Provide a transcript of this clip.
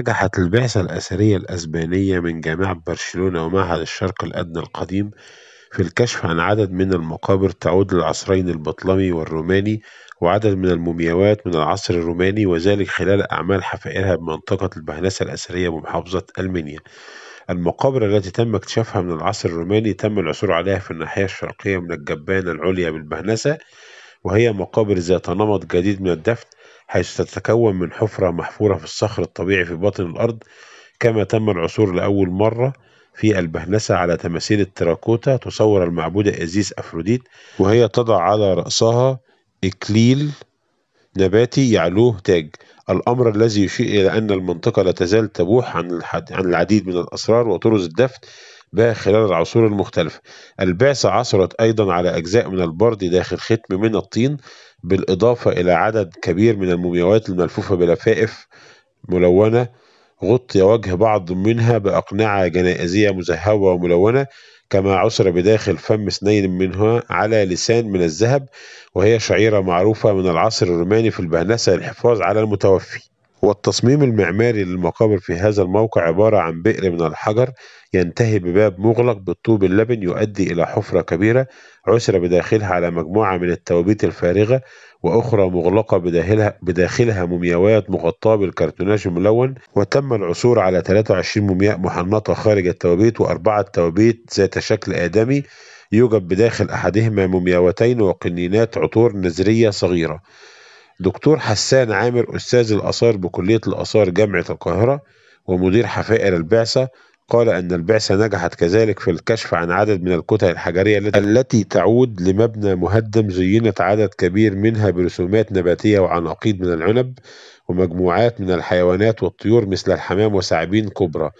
نجحت البعثة الأثرية الأسبانية من جامعة برشلونة ومعهد الشرق الأدنى القديم في الكشف عن عدد من المقابر تعود للعصرين البطلمي والروماني وعدد من المومياوات من العصر الروماني وذلك خلال أعمال حفائرها بمنطقة البهنسة الأثرية بمحافظة ألمنيا المقابر التي تم اكتشافها من العصر الروماني تم العثور عليها في الناحية الشرقية من الجبانة العليا بالبهنسة وهي مقابر ذات نمط جديد من الدفن حيث تتكون من حفرة محفورة في الصخر الطبيعي في باطن الأرض كما تم العثور لأول مرة في البهنسة على تماثيل التراكوتا تصور المعبودة إزيس أفروديت وهي تضع على رأسها إكليل نباتي يعلوه تاج الأمر الذي يشير إلى أن المنطقة لا تزال تبوح عن العديد من الأسرار وطرز الدفن بها خلال العصور المختلفة البعثة عثرت أيضا على أجزاء من البرد داخل ختم من الطين بالإضافة إلى عدد كبير من المومياوات الملفوفة بلفائف ملونة غطي وجه بعض منها بأقنعة جنائزية مزهوة وملونة كما عثر بداخل فم اثنين منها على لسان من الذهب وهي شعيرة معروفة من العصر الروماني في البهنسة للحفاظ على المتوفي والتصميم المعماري للمقابر في هذا الموقع عبارة عن بئر من الحجر ينتهي بباب مغلق بالطوب اللبن يؤدي إلى حفرة كبيرة عسر بداخلها على مجموعة من التوابيت الفارغة وأخرى مغلقة بداخلها, بداخلها مومياوات مغطاة بالكرتوناج الملون وتم العثور على 23 مومياء محنطة خارج التوابيت وأربعة توابيت ذات شكل آدمي يوجد بداخل أحدهما مومياوتين وقنينات عطور نزرية صغيرة دكتور حسان عامر أستاذ الآثار بكلية الآثار جامعة القاهرة ومدير حفائر البعثة قال أن البعثة نجحت كذلك في الكشف عن عدد من الكتل الحجرية التي تعود لمبنى مهدم زينت عدد كبير منها برسومات نباتية وعناقيد من العنب ومجموعات من الحيوانات والطيور مثل الحمام وثعابين كبرى